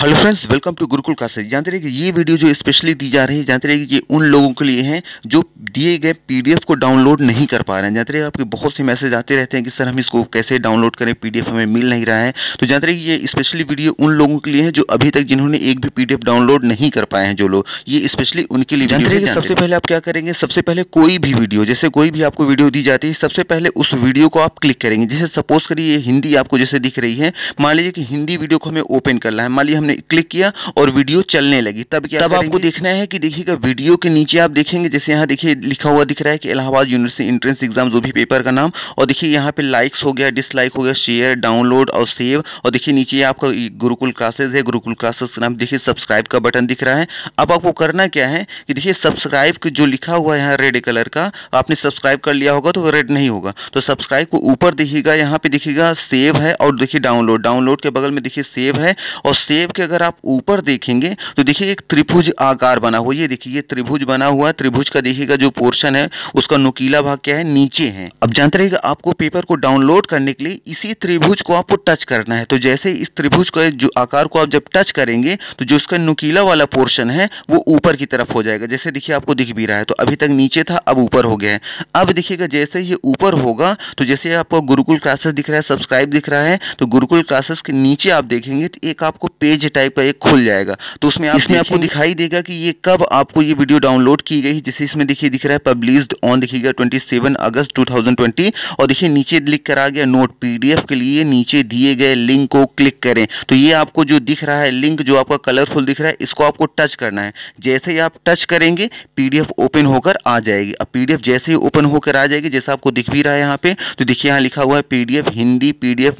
hello friends welcome to Gurukul classes जानते रहिए कि ये वीडियो जो स्पेशली दी जा रही है जानते रहिए कि ये उन लोगों के लिए है जो दिए गए पीडीएफ को डाउनलोड नहीं कर पा रहे हैं जानते रहिए आपके बहुत से मैसेज आते रहते हैं कि सर हम इसको कैसे डाउनलोड करें पीडीएफ हमें मिल नहीं रहा है तो जानते रहिए ये स्पेशली वीडियो उन लोगों के लिए है जो अभी तक जिन्होंने एक भी पी डाउनलोड नहीं कर पाए हैं जो लोग ये स्पेशली उनके लिए जानते रहिए सबसे पहले आप क्या करेंगे सबसे पहले कोई भी वीडियो जैसे कोई भी आपको वीडियो दी जाती है सबसे पहले उस वीडियो को आप क्लिक करेंगे जैसे सपोज करिए हिंदी आपको जैसे दिख रही है मान लीजिए कि हिंदी वीडियो को हमें ओपन करना है मान लीजिए हमने क्लिक किया और वीडियो चलने लगी तब क्या तब आपको देखना है कि देखिएगा वीडियो के नीचे आप देखेंगे जैसे यहाँ देखिए लिखा हुआ दिख रहा है कि इलाहाबाद यूनिवर्सिटी इंट्रेंस एग्जाम जो भी पेपर का नाम और देखिए यहाँ पे लाइक्स हो गया डिसलाइक हो गया शेयर डाउनलोड और सेव और देखिए नीचे आपका गुरुकुल क्लासेज है गुरुकुल क्लासेस का नाम देखिए सब्सक्राइब का बटन दिख रहा है अब आपको करना क्या है कि देखिए सब्सक्राइब जो लिखा हुआ है यहाँ रेड कलर का आपने सब्सक्राइब कर लिया होगा तो रेड नहीं होगा तो सब्सक्राइब को ऊपर देखिएगा यहाँ पे देखिएगा सेव है और देखिए डाउनलोड डाउनलोड के बगल में देखिए सेव है और सेव क्योंकि अगर आप ऊपर देखेंगे तो देखिए एक त्रिभुज आकार बना हुआ ये देखिए ये त्रिभुज बना हुआ है त्रिभुज का देखिएगा जो पोर्शन है उसका नुकीला भाग क्या है नीचे है अब जानते रहेगा आपको पेपर को डाउनलोड करने के लिए इसी त्रिभुज को आपको टच करना है तो जैसे इस त्रिभुज का जो आकार को आप जब टच करेंगे तो जो उसका नुकीला वाला पोर्शन है वो ऊपर की तरफ हो जाएगा जैसे देखिए आपको दिख भी रहा है तो अभी तक नीचे था अब ऊपर हो गया है अब देखिएगा जैसे ये ऊपर होगा तो जैसे आपको गुरुकुल क्लासेस दिख रहा है सब्सक्राइब दिख रहा है तो गुरुकुल क्लासेस के नीचे आप देखेंगे तो एक आपको पेज ऐसे टाइप का एक खुल जाएगा तो उसमें आप इसमें आपको दिखाई देगा कि ये कब आपको ये वीडियो डाउनलोड की गई जैसे इसमें देखिए दिख रहा है पब्लिश ऑन दिखेगा ट्वेंटी अगस्त टू और देखिए नीचे लिख कर आ गया नोट पी के लिए नीचे दिए गए लिंक को क्लिक करें तो ये आपको जो दिख रहा है लिंक जो आपका कलरफुल दिख रहा है इसको आपको टच करना है जैसे ही आप टच करेंगे पीडीएफ ओपन होकर आ जाएगी अब पीडीएफ जैसे ही ओपन होकर आ जाएगी जैसा आपको दिख भी रहा है यहाँ पे तो देखिए यहाँ लिखा हुआ है पीडीएफ हिंदी पीडीएफ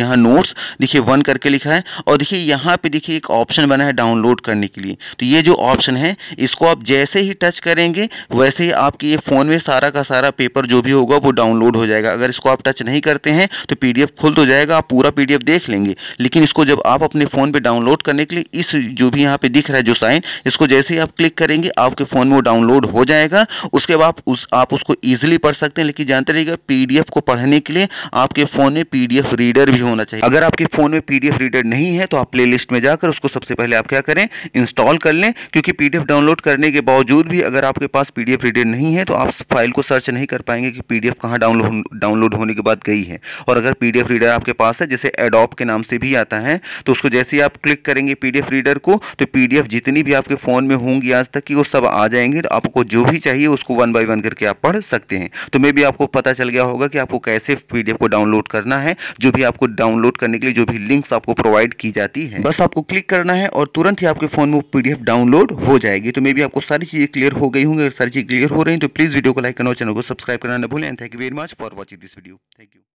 यहाँ नोट्स देखिए वन करके लिखा है और देखिए यहाँ पे देखिए एक ऑप्शन बना है डाउनलोड करने के लिए तो ये जो ऑप्शन है इसको आप जैसे ही टच करेंगे वैसे ही आपके ये फ़ोन में सारा का सारा पेपर जो भी होगा वो डाउनलोड हो जाएगा अगर इसको आप टच नहीं करते हैं तो पी खुल तो जाएगा आप पूरा पी देख लेंगे लेकिन इसको जब आप अपने फ़ोन पर डाउनलोड करने के लिए इस जो भी यहाँ पर दिख रहा है जो साइन इसको जैसे ही आप क्लिक करेंगे आपके फ़ोन में वो डाउनलोड हो जाएगा उसके बाद उस आप उसको ईजिली पढ़ सकते हैं लेकिन जानते रहिएगा पी को पढ़ने के लिए आपके फ़ोन में पी रीडर भी होना चाहिए अगर आपके फ़ोन में पी रीडर नहीं है तो आप प्ले में में जाकर उसको सबसे पहले आप क्या करें इंस्टॉल कर लें क्योंकि पीडीएफ डाउनलोड करने के बावजूद भी अगर आपके पास पीडीएफ रीडर नहीं है तो आप फाइल को सर्च नहीं कर पाएंगे कि पीडीएफ कहाँ डाउनलोड डाउनलोड होने के बाद गई है और अगर पीडीएफ रीडर आपके पास है जैसे एडॉप के नाम से भी आता है तो उसको जैसे ही आप क्लिक करेंगे पीडीएफ रीडर को तो पीडीएफ जितनी भी आपके फ़ोन में होंगी आज तक की वो सब आ जाएंगे तो आपको जो भी चाहिए उसको वन बाई वन करके आप पढ़ सकते हैं तो मे भी आपको पता चल गया होगा कि आपको कैसे पीडीएफ को डाउनलोड करना है जो भी आपको डाउनलोड करने के लिए जो भी लिंक्स आपको प्रोवाइड की जाती है बस आप आपको क्लिक करना है और तुरंत ही आपके फ़ोन में वो पीडीएफ डाउनलोड हो जाएगी तो मे भी आपको सारी चीज़ें क्लियर हो गई होंगी अगर सारी चीज़ क्लियर हो रही हैं तो प्लीज़ वीडियो को लाइक करना और चैनल को सब्सक्राइब करना न भूलें thank you very much for watching this video thank you